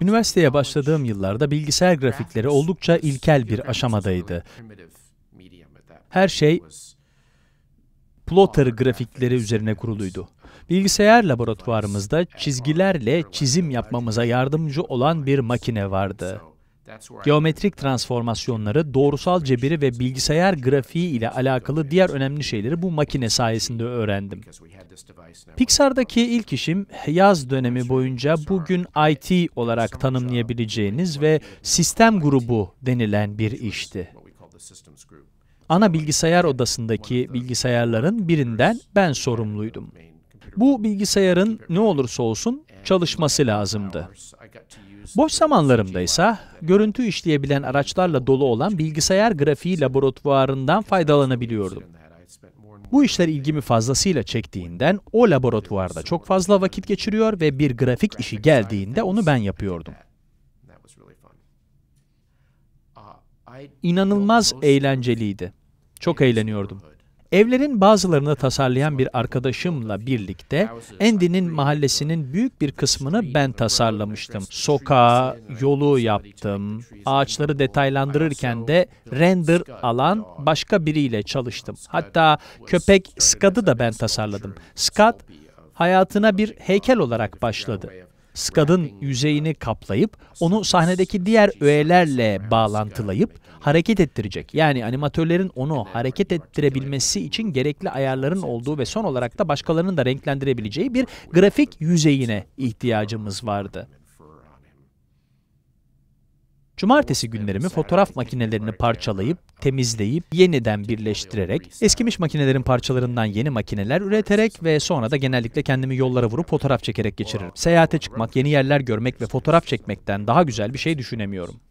Üniversiteye başladığım yıllarda bilgisayar grafikleri oldukça ilkel bir aşamadaydı. Her şey plotter grafikleri üzerine kuruluydu. Bilgisayar laboratuvarımızda çizgilerle çizim yapmamıza yardımcı olan bir makine vardı. Geometrik transformasyonları, doğrusal cebiri ve bilgisayar grafiği ile alakalı diğer önemli şeyleri bu makine sayesinde öğrendim. Pixar'daki ilk işim yaz dönemi boyunca bugün IT olarak tanımlayabileceğiniz ve sistem grubu denilen bir işti. Ana bilgisayar odasındaki bilgisayarların birinden ben sorumluydum. Bu bilgisayarın ne olursa olsun çalışması lazımdı. Boş zamanlarımda ise görüntü işleyebilen araçlarla dolu olan bilgisayar grafiği laboratuvarından faydalanabiliyordum. Bu işler ilgimi fazlasıyla çektiğinden o laboratuvarda çok fazla vakit geçiriyor ve bir grafik işi geldiğinde onu ben yapıyordum. İnanılmaz eğlenceliydi. Çok eğleniyordum. Evlerin bazılarını tasarlayan bir arkadaşımla birlikte Andy'nin mahallesinin büyük bir kısmını ben tasarlamıştım. Sokağı, yolu yaptım. Ağaçları detaylandırırken de render alan başka biriyle çalıştım. Hatta köpek Scud'ı da ben tasarladım. Scud hayatına bir heykel olarak başladı skadın yüzeyini kaplayıp onu sahnedeki diğer öğelerle bağlantılayıp hareket ettirecek. Yani animatörlerin onu hareket ettirebilmesi için gerekli ayarların olduğu ve son olarak da başkalarının da renklendirebileceği bir grafik yüzeyine ihtiyacımız vardı. Cumartesi günlerimi fotoğraf makinelerini parçalayıp, temizleyip, yeniden birleştirerek, eskimiş makinelerin parçalarından yeni makineler üreterek ve sonra da genellikle kendimi yollara vurup fotoğraf çekerek geçiririm. Seyahate çıkmak, yeni yerler görmek ve fotoğraf çekmekten daha güzel bir şey düşünemiyorum.